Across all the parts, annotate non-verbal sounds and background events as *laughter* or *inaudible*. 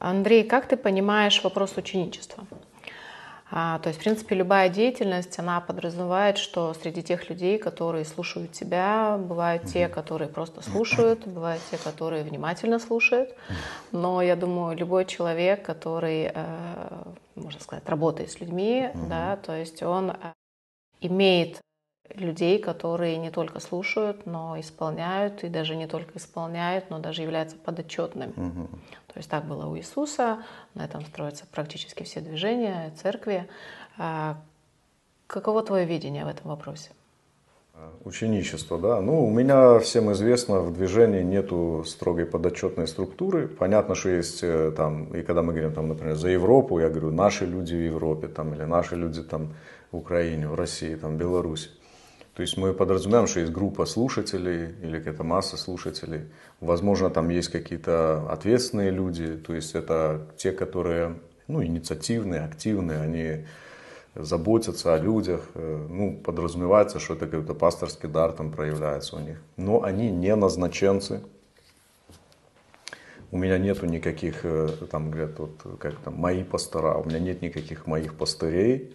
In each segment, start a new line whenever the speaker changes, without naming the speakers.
Андрей, как ты понимаешь вопрос ученичества? А, то есть, в принципе, любая деятельность, она подразумевает, что среди тех людей, которые слушают тебя, бывают те, которые просто слушают, бывают те, которые внимательно слушают. Но я думаю, любой человек, который, э, можно сказать, работает с людьми, mm-hmm. да, то есть он э, имеет людей, которые не только слушают, но исполняют, и даже не только исполняют, но даже являются подотчетными. Угу. То есть так было у Иисуса, на этом строятся практически все движения церкви. А, каково твое видение в этом вопросе? А, ученичество, да. Ну, у меня всем известно, в движении нету строгой подотчетной структуры. Понятно, что есть э, там, и когда мы говорим, там, например, за Европу, я говорю, наши люди в Европе, там, или наши люди там в Украине, в России, там, в Беларуси. То есть мы подразумеваем, что есть группа слушателей или какая-то масса слушателей. Возможно, там есть какие-то ответственные люди, то есть это те, которые ну, инициативные, активные, они заботятся о людях. Э, ну, подразумевается, что это какой-то пасторский дар там проявляется у них. Но они не назначенцы. У меня нету никаких, э, там говорят, вот, как там, мои пастора, у меня нет никаких моих пастырей.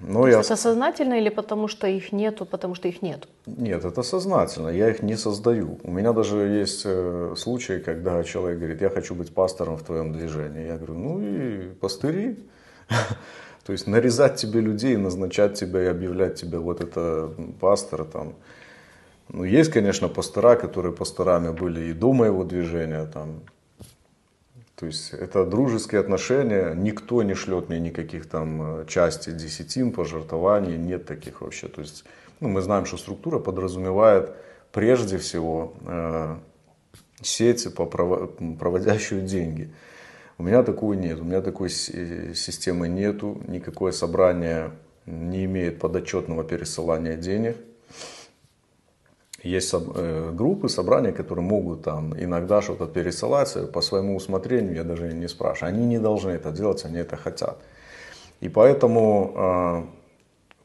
Но ну, То я... Это сознательно или потому что их нету, потому что их нет? Нет, это сознательно, я их не создаю. У меня даже есть э, случаи, когда человек говорит, я хочу быть пастором в твоем движении. Я говорю, ну и пастыри. *laughs* То есть нарезать тебе людей, назначать тебя и объявлять тебя вот это пастор там. Ну, есть, конечно, пастора, которые пасторами были и до моего движения, там, то есть это дружеские отношения, никто не шлет мне никаких там э, части десятин, пожертвований, нет таких вообще. То есть ну, мы знаем, что структура подразумевает прежде всего э, сети, проводящую деньги. У меня такого нет, у меня такой системы нету, никакое собрание не имеет подотчетного пересылания денег есть э, группы, собрания, которые могут там иногда что-то пересылать по своему усмотрению, я даже не спрашиваю. Они не должны это делать, они это хотят. И поэтому а,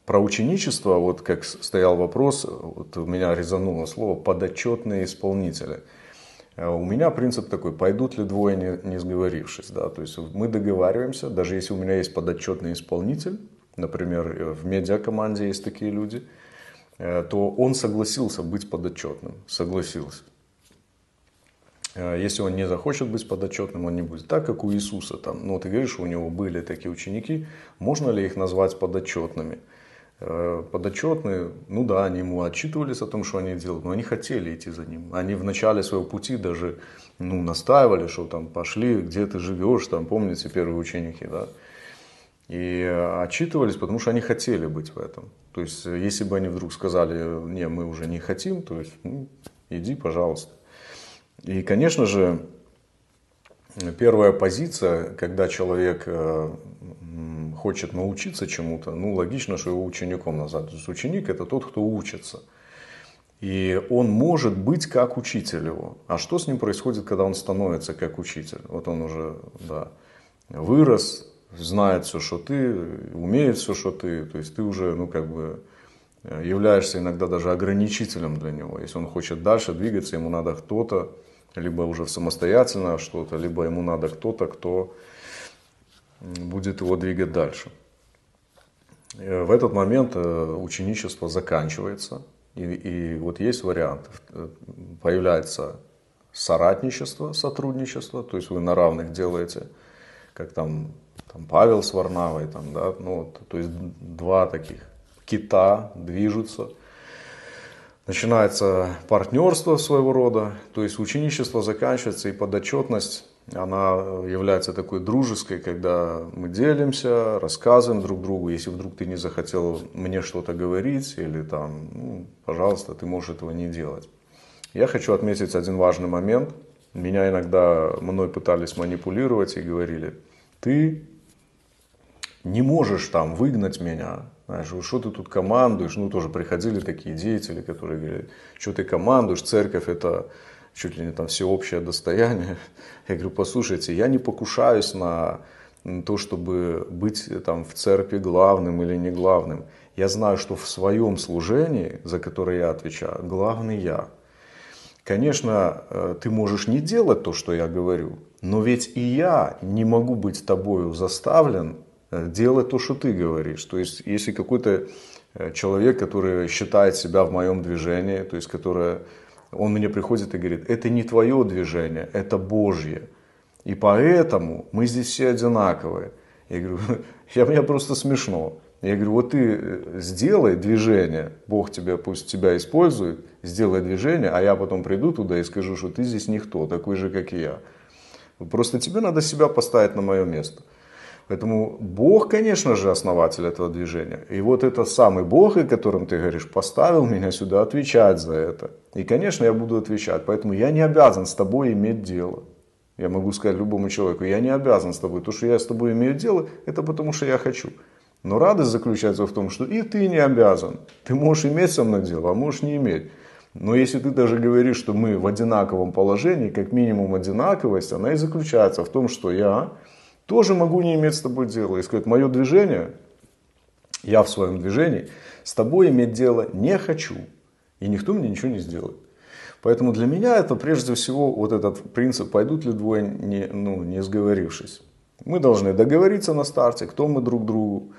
про ученичество, вот как стоял вопрос, вот у меня резануло слово «подотчетные исполнители». Э, у меня принцип такой, пойдут ли двое, не, не сговорившись. Да? То есть мы договариваемся, даже если у меня есть подотчетный исполнитель, например, э, в медиакоманде есть такие люди – Э, то он согласился быть подотчетным. Согласился. Э, если он не захочет быть подотчетным, он не будет. Так как у Иисуса, там, ну ты говоришь, у него были такие ученики, можно ли их назвать подотчетными? Э, подотчетные, ну да, они ему отчитывались о том, что они делают, но они хотели идти за ним. Они в начале своего пути даже ну, настаивали, что там пошли, где ты живешь, там помните первые ученики, да? И э, отчитывались, потому что они хотели быть в этом. То есть, э, если бы они вдруг сказали, не, мы уже не хотим, то есть, ну, иди, пожалуйста. И, конечно же, первая позиция, когда человек э, хочет научиться чему-то, ну, логично, что его учеником назад. То есть, ученик – это тот, кто учится. И он может быть как учитель его. А что с ним происходит, когда он становится как учитель? Вот он уже да, вырос, знает все, что ты, умеет все, что ты. То есть ты уже, ну, как бы э, являешься иногда даже ограничителем для него. Если он хочет дальше двигаться, ему надо кто-то, либо уже самостоятельно что-то, либо ему надо кто-то, кто будет его двигать дальше. Э, в этот момент э, ученичество заканчивается, и, и вот есть вариант. Появляется соратничество, сотрудничество, то есть вы на равных делаете, как там там Павел с Варнавой, там, да, ну, то есть два таких кита движутся. Начинается партнерство своего рода, то есть ученичество заканчивается и подотчетность, она является такой дружеской, когда мы делимся, рассказываем друг другу, если вдруг ты не захотел мне что-то говорить или там, ну, пожалуйста, ты можешь этого не делать. Я хочу отметить один важный момент. Меня иногда мной пытались манипулировать и говорили, ты не можешь там выгнать меня. Знаешь, что ты тут командуешь? Ну, тоже приходили такие деятели, которые говорили, что ты командуешь, церковь это чуть ли не там всеобщее достояние. *laughs* Я говорю, послушайте, я не покушаюсь на то, чтобы быть там в церкви главным или не главным. Я знаю, что в своем служении, за которое я отвечаю, главный я. Конечно, э, ты можешь не делать то, что я говорю, но ведь и я не могу быть тобою заставлен Э, делай то, что ты говоришь. То есть, если какой-то э, человек, который считает себя в моем движении, то есть, который, он мне приходит и говорит, это не твое движение, это Божье. И поэтому мы здесь все одинаковые. Я говорю, *laughs* я, мне просто смешно. Я говорю, вот ты э, сделай движение, Бог тебя, пусть тебя использует, сделай движение, а я потом приду туда и скажу, что ты здесь никто, такой же, как и я. Просто тебе надо себя поставить на мое место. Поэтому Бог, конечно же, основатель этого движения. И вот это самый Бог, о котором ты говоришь, поставил меня сюда отвечать за это. И, конечно, я буду отвечать. Поэтому я не обязан с тобой иметь дело. Я могу сказать любому человеку, я не обязан с тобой. То, что я с тобой имею дело, это потому, что я хочу. Но радость заключается в том, что и ты не обязан. Ты можешь иметь со мной дело, а можешь не иметь. Но если ты даже говоришь, что мы в одинаковом положении, как минимум одинаковость, она и заключается в том, что я тоже могу не иметь с тобой дела. И сказать, мое движение, я в своем движении, с тобой иметь дело не хочу. И никто мне ничего не сделает. Поэтому для меня это прежде всего вот этот принцип, пойдут ли двое, не, ну, не сговорившись. Мы должны договориться на старте, кто мы друг другу.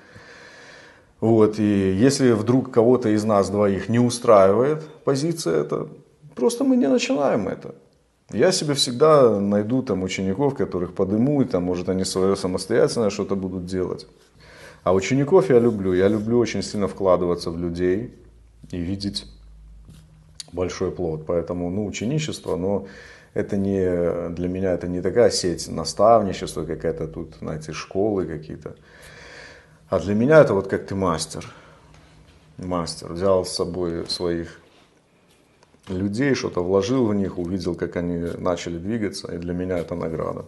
Вот, и если вдруг кого-то из нас двоих не устраивает позиция, это просто мы не начинаем это. Я себе всегда найду там учеников, которых подыму, и там, может, они свое самостоятельное что-то будут делать. А учеников я люблю. Я люблю очень сильно вкладываться в людей и видеть большой плод. Поэтому, ну, ученичество, но это не, для меня это не такая сеть наставничества, какая-то тут, знаете, школы какие-то. А для меня это вот как ты мастер. Мастер. Взял с собой своих людей, что-то вложил в них, увидел, как они начали двигаться, и для меня это награда.